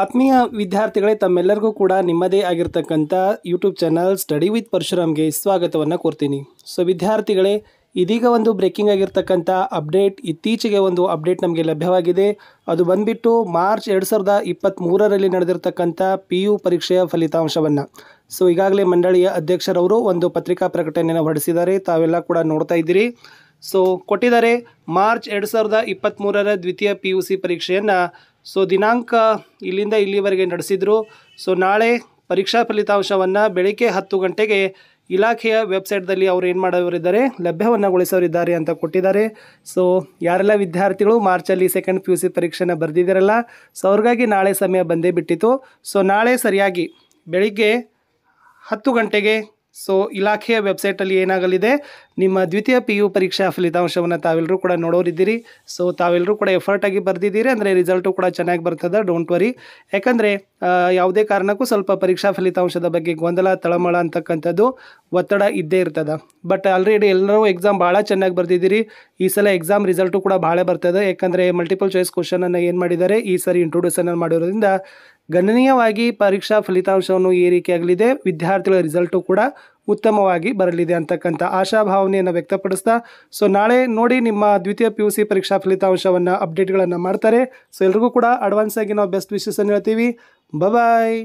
ಆತ್ಮೀಯ ವಿದ್ಯಾರ್ಥಿಗಳೇ ತಮ್ಮೆಲ್ಲರಿಗೂ ಕೂಡ ನಿಮ್ಮದೇ ಆಗಿರ್ತಕ್ಕಂಥ ಯೂಟ್ಯೂಬ್ ಚಾನಲ್ ಸ್ಟಡಿ ವಿತ್ ಪರಶುರಾಮ್ಗೆ ಸ್ವಾಗತವನ್ನು ಕೋರ್ತೀನಿ ಸೊ ವಿದ್ಯಾರ್ಥಿಗಳೇ ಇದೀಗ ಒಂದು ಬ್ರೇಕಿಂಗ್ ಆಗಿರ್ತಕ್ಕಂಥ ಅಪ್ಡೇಟ್ ಇತ್ತೀಚೆಗೆ ಒಂದು ಅಪ್ಡೇಟ್ ನಮಗೆ ಲಭ್ಯವಾಗಿದೆ ಅದು ಬಂದುಬಿಟ್ಟು ಮಾರ್ಚ್ ಎರಡು ಸಾವಿರದ ಇಪ್ಪತ್ತ್ಮೂರರಲ್ಲಿ ನಡೆದಿರತಕ್ಕಂಥ ಪಿ ಯು ಪರೀಕ್ಷೆಯ ಫಲಿತಾಂಶವನ್ನು ಸೊ ಈಗಾಗಲೇ ಮಂಡಳಿಯ ಅಧ್ಯಕ್ಷರವರು ಒಂದು ಪತ್ರಿಕಾ ಪ್ರಕಟಣೆಯನ್ನು ಹೊರಡಿಸಿದ್ದಾರೆ ತಾವೆಲ್ಲ ಕೂಡ ನೋಡ್ತಾ ಇದ್ದೀರಿ ಸೊ ಕೊಟ್ಟಿದ್ದಾರೆ ಮಾರ್ಚ್ ಎರಡು ಸಾವಿರದ ಇಪ್ಪತ್ತ್ಮೂರರ ದ್ವಿತೀಯ ಪಿ ಯು ಸಿ ಪರೀಕ್ಷೆಯನ್ನು ಸೊ ದಿನಾಂಕ ಇಲ್ಲಿಂದ ಇಲ್ಲಿವರೆಗೆ ನಡೆಸಿದರು ಸೊ ನಾಳೆ ಪರೀಕ್ಷಾ ಫಲಿತಾಂಶವನ್ನು ಬೆಳಗ್ಗೆ ಹತ್ತು ಗಂಟೆಗೆ ಇಲಾಖೆಯ ವೆಬ್ಸೈಟ್ದಲ್ಲಿ ಅವರು ಏನು ಮಾಡೋರಿದ್ದಾರೆ ಲಭ್ಯವನ್ನುಗೊಳಿಸೋರಿದ್ದಾರೆ ಅಂತ ಕೊಟ್ಟಿದ್ದಾರೆ ಸೊ ಯಾರೆಲ್ಲ ವಿದ್ಯಾರ್ಥಿಗಳು ಮಾರ್ಚಲ್ಲಿ ಸೆಕೆಂಡ್ ಪಿ ಯು ಸಿ ಪರೀಕ್ಷೆನ ಬರೆದಿದ್ದೀರಲ್ಲ ಸೊ ಅವ್ರಿಗಾಗಿ ನಾಳೆ ಸಮಯ ಬಂದೇ ಬಿಟ್ಟಿತ್ತು ಸೊ ನಾಳೆ ಸರಿಯಾಗಿ ಬೆಳಿಗ್ಗೆ ಹತ್ತು ಗಂಟೆಗೆ ಸೊ ಇಲಾಖೆಯ ವೆಬ್ಸೈಟಲ್ಲಿ ಏನಾಗಲಿದೆ ನಿಮ್ಮ ದ್ವಿತೀಯ ಪಿ ಯು ಪರೀಕ್ಷಾ ಫಲಿತಾಂಶವನ್ನು ತಾವೆಲ್ಲರೂ ಕೂಡ ನೋಡೋರಿದ್ದೀರಿ ಸೊ ತಾವೆಲ್ಲರೂ ಕೂಡ ಎಫರ್ಟಾಗಿ ಬರೆದಿದ್ದೀರಿ ಅಂದರೆ ರಿಸಲ್ಟು ಕೂಡ ಚೆನ್ನಾಗಿ ಬರ್ತದೆ ಡೋಂಟ್ ವರಿ ಯಾಕಂದರೆ ಯಾವುದೇ ಕಾರಣಕ್ಕೂ ಸ್ವಲ್ಪ ಪರೀಕ್ಷಾ ಫಲಿತಾಂಶದ ಬಗ್ಗೆ ಗೊಂದಲ ತಳಮಳ ಅಂತಕ್ಕಂಥದ್ದು ಒತ್ತಡ ಇದ್ದೇ ಇರ್ತದೆ ಬಟ್ ಆಲ್ರೆಡಿ ಎಲ್ಲರೂ ಎಕ್ಸಾಮ್ ಭಾಳ ಚೆನ್ನಾಗಿ ಬರೆದಿದ್ದೀರಿ ಈ ಸಲ ಎಕ್ಸಾಮ್ ರಿಸಲ್ಟು ಕೂಡ ಭಾಳ ಬರ್ತದೆ ಯಾಕಂದರೆ ಮಲ್ಟಿಪಲ್ ಚಾಯ್ಸ್ ಕ್ವಶನನ್ನು ಏನು ಮಾಡಿದ್ದಾರೆ ಈ ಸರಿ ಇಂಟ್ರೊಡ್ಯೂಸನ್ನು ಮಾಡಿರೋದ್ರಿಂದ ಗಣನೀಯವಾಗಿ ಪರೀಕ್ಷಾ ಫಲಿತಾಂಶವನ್ನು ಏರಿಕೆಯಾಗಲಿದೆ ವಿದ್ಯಾರ್ಥಿಗಳ ರಿಸಲ್ಟು ಕೂಡ ಉತ್ತಮವಾಗಿ ಬರಲಿದೆ ಅಂತಕ್ಕಂಥ ಆಶಾಭಾವನೆಯನ್ನು ವ್ಯಕ್ತಪಡಿಸ್ತಾ ಸೊ ನಾಳೆ ನೋಡಿ ನಿಮ್ಮ ದ್ವಿತೀಯ ಪಿ ಯು ಸಿ ಪರೀಕ್ಷಾ ಫಲಿತಾಂಶವನ್ನು ಅಪ್ಡೇಟ್ಗಳನ್ನು ಮಾಡ್ತಾರೆ ಸೊ ಎಲ್ರಿಗೂ ಕೂಡ ಅಡ್ವಾನ್ಸ್ ಆಗಿ ನಾವು ಬೆಸ್ಟ್ ವಿಶಸ್ಸನ್ನು ಹೇಳ್ತೀವಿ ಬಾಯ್